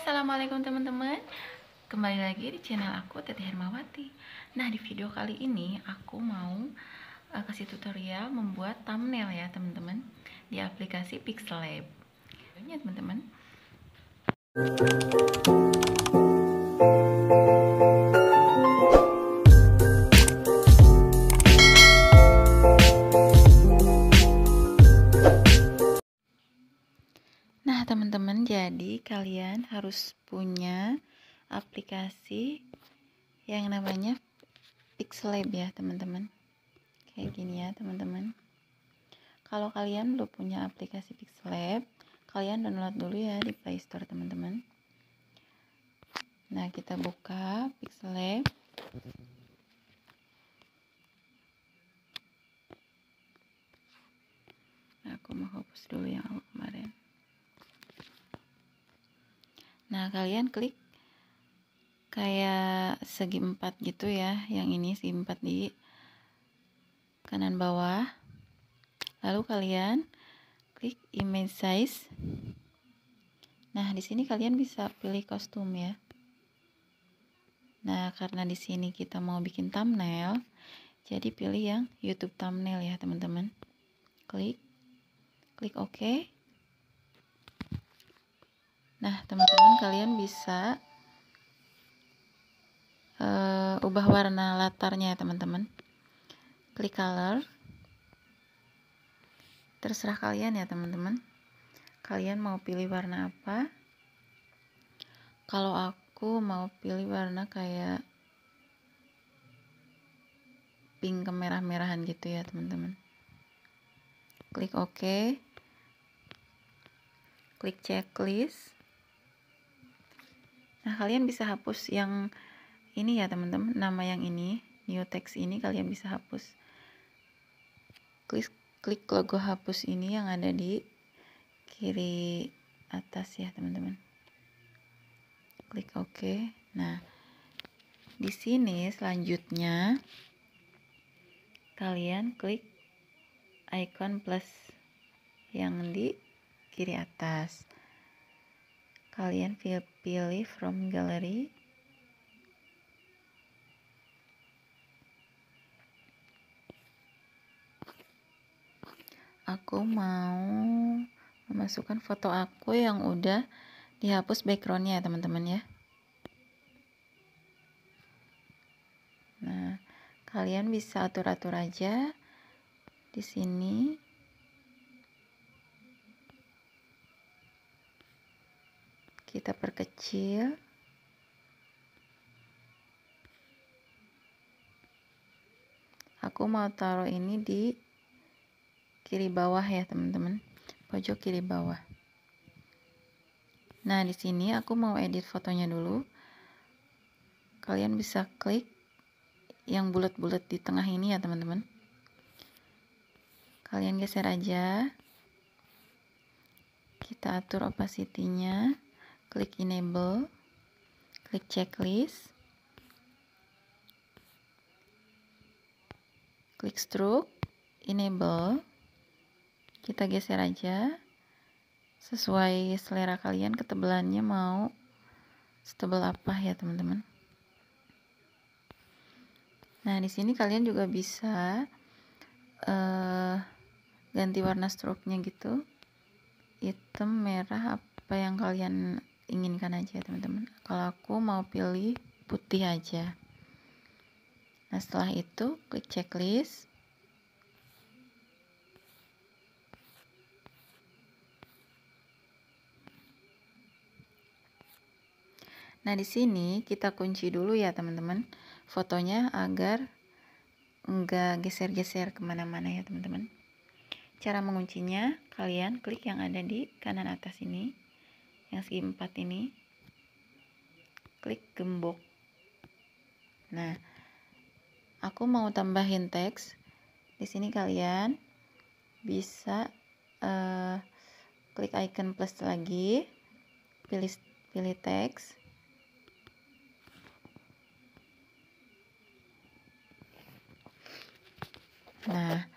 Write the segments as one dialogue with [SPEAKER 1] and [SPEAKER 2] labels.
[SPEAKER 1] assalamualaikum teman-teman Kembali lagi di channel aku Teti Hermawati Nah di video kali ini aku mau uh, kasih tutorial membuat thumbnail ya teman-teman Di aplikasi Pixlab Lab Ya teman-teman harus punya aplikasi yang namanya Pixel ya teman-teman kayak gini ya teman-teman kalau kalian belum punya aplikasi Pixel kalian download dulu ya di Play Store teman-teman nah kita buka Pixel nah, aku mau hapus dulu yang aku nah kalian klik kayak segi empat gitu ya yang ini segi empat di kanan bawah lalu kalian klik image size nah di sini kalian bisa pilih kostum ya nah karena di sini kita mau bikin thumbnail jadi pilih yang YouTube thumbnail ya teman-teman klik klik OK Nah, teman-teman kalian bisa uh, ubah warna latarnya ya, teman-teman. Klik color. Terserah kalian ya, teman-teman. Kalian mau pilih warna apa? Kalau aku mau pilih warna kayak pink kemerah-merahan gitu ya, teman-teman. Klik OK. Klik checklist. Nah, kalian bisa hapus yang ini ya, teman-teman. Nama yang ini, new text ini kalian bisa hapus. Klik klik logo hapus ini yang ada di kiri atas ya, teman-teman. Klik OK. Nah, di sini selanjutnya kalian klik icon plus yang di kiri atas. Kalian pilih from gallery. Aku mau memasukkan foto aku yang udah dihapus backgroundnya ya teman-teman ya. Nah, kalian bisa atur-atur aja di sini. kita perkecil aku mau taruh ini di kiri bawah ya teman-teman pojok kiri bawah nah di sini aku mau edit fotonya dulu kalian bisa klik yang bulat-bulat di tengah ini ya teman-teman kalian geser aja kita atur opacity-nya klik enable, klik checklist, klik stroke, enable, kita geser aja sesuai selera kalian ketebalannya mau setebal apa ya teman-teman. Nah di sini kalian juga bisa uh, ganti warna stroke-nya gitu, hitam, merah apa yang kalian inginkan aja teman-teman kalau aku mau pilih putih aja nah setelah itu klik checklist Nah, di sini kita kunci dulu ya, teman-teman. Fotonya agar enggak geser-geser kemana-mana ya, teman-teman. Cara menguncinya, kalian klik yang ada di kanan atas ini yang segi empat ini klik gembok nah aku mau tambahin teks di sini kalian bisa uh, klik icon plus lagi pilih pilih teks nah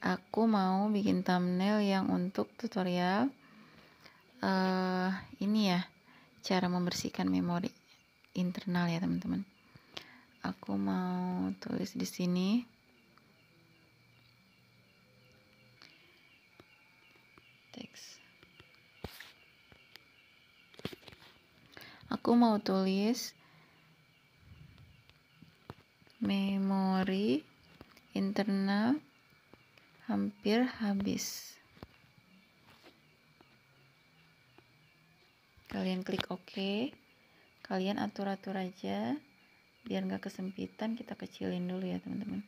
[SPEAKER 1] aku mau bikin thumbnail yang untuk tutorial uh, ini ya cara membersihkan memori internal ya teman-teman aku mau tulis di sini teks aku mau tulis memori internal hampir habis kalian klik OK kalian atur-atur aja biar nggak kesempitan kita kecilin dulu ya teman-teman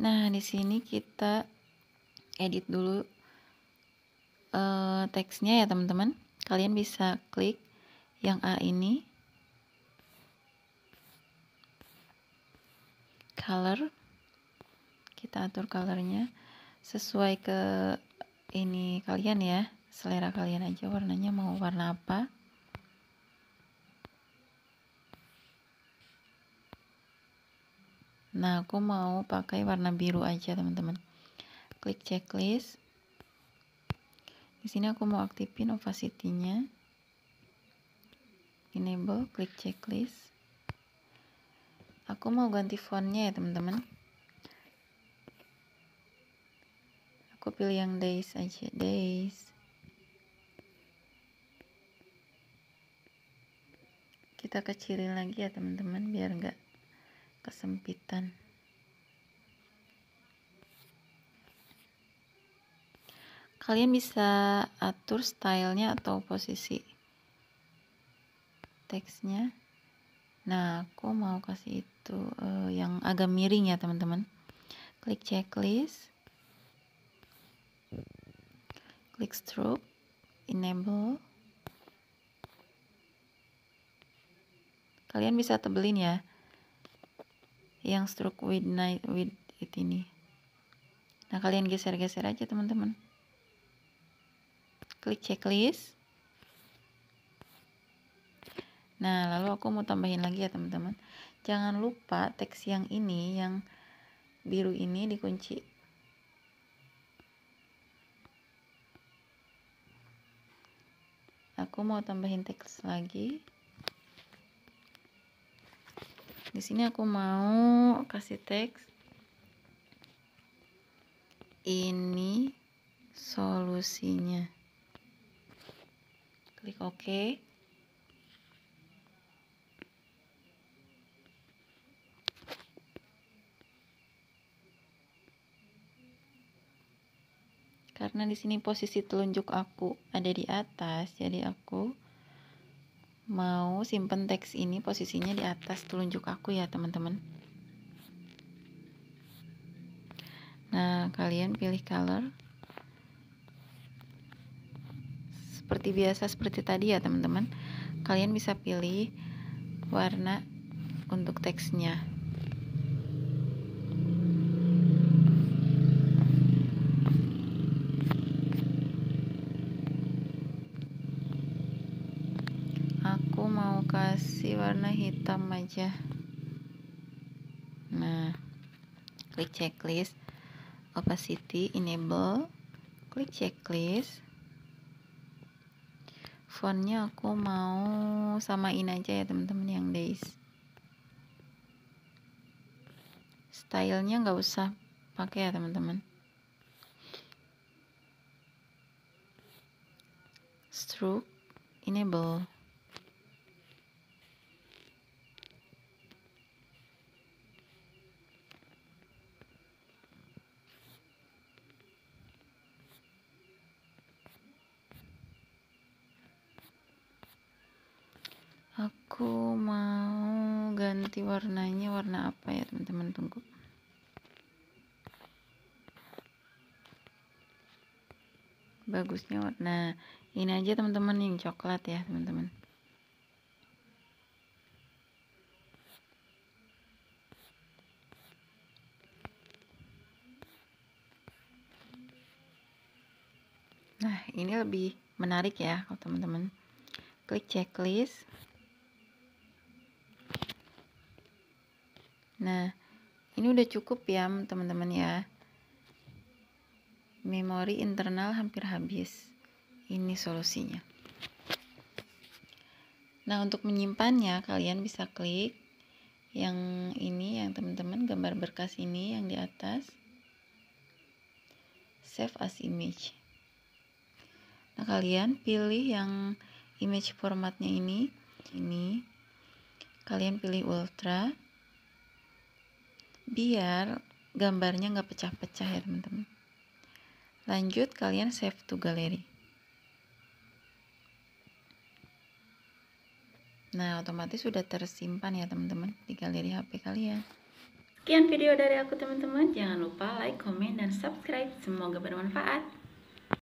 [SPEAKER 1] nah di sini kita edit dulu uh, teksnya ya teman-teman kalian bisa klik yang A ini color kita atur colornya sesuai ke ini kalian ya selera kalian aja warnanya mau warna apa nah aku mau pakai warna biru aja teman-teman klik checklist di sini aku mau aktifin opacity-nya enable klik checklist aku mau ganti fontnya ya teman-teman aku pilih yang days aja days kita kecilin lagi ya teman-teman biar nggak kesempitan kalian bisa atur stylenya atau posisi teksnya nah aku mau kasih itu uh, yang agak miring ya teman-teman klik checklist klik stroke enable kalian bisa tebelin ya yang stroke with night with it ini nah kalian geser-geser aja teman-teman klik checklist nah lalu aku mau tambahin lagi ya teman-teman jangan lupa teks yang ini yang biru ini dikunci aku mau tambahin teks lagi di sini aku mau kasih teks ini solusinya klik OK karena di sini posisi telunjuk aku ada di atas jadi aku mau simpen teks ini posisinya di atas telunjuk aku ya teman-teman nah kalian pilih color seperti biasa seperti tadi ya teman-teman kalian bisa pilih warna untuk teksnya hitam hmm. aja nah klik checklist opacity enable klik checklist fontnya aku mau samain aja ya teman-teman yang days stylenya nggak usah pakai ya teman-teman stroke enable aku mau ganti warnanya warna apa ya teman-teman tunggu bagusnya warna ini aja teman-teman yang coklat ya teman-teman nah ini lebih menarik ya kalau teman-teman klik checklist Nah, ini udah cukup ya teman-teman ya. Memori internal hampir habis. Ini solusinya. Nah, untuk menyimpannya kalian bisa klik yang ini yang teman-teman gambar berkas ini yang di atas. Save as image. Nah, kalian pilih yang image formatnya ini. Ini kalian pilih ultra biar gambarnya nggak pecah-pecah ya teman-teman lanjut kalian save to gallery nah otomatis sudah tersimpan ya teman-teman di galeri HP kalian sekian video dari aku teman-teman jangan lupa like, comment, dan subscribe semoga bermanfaat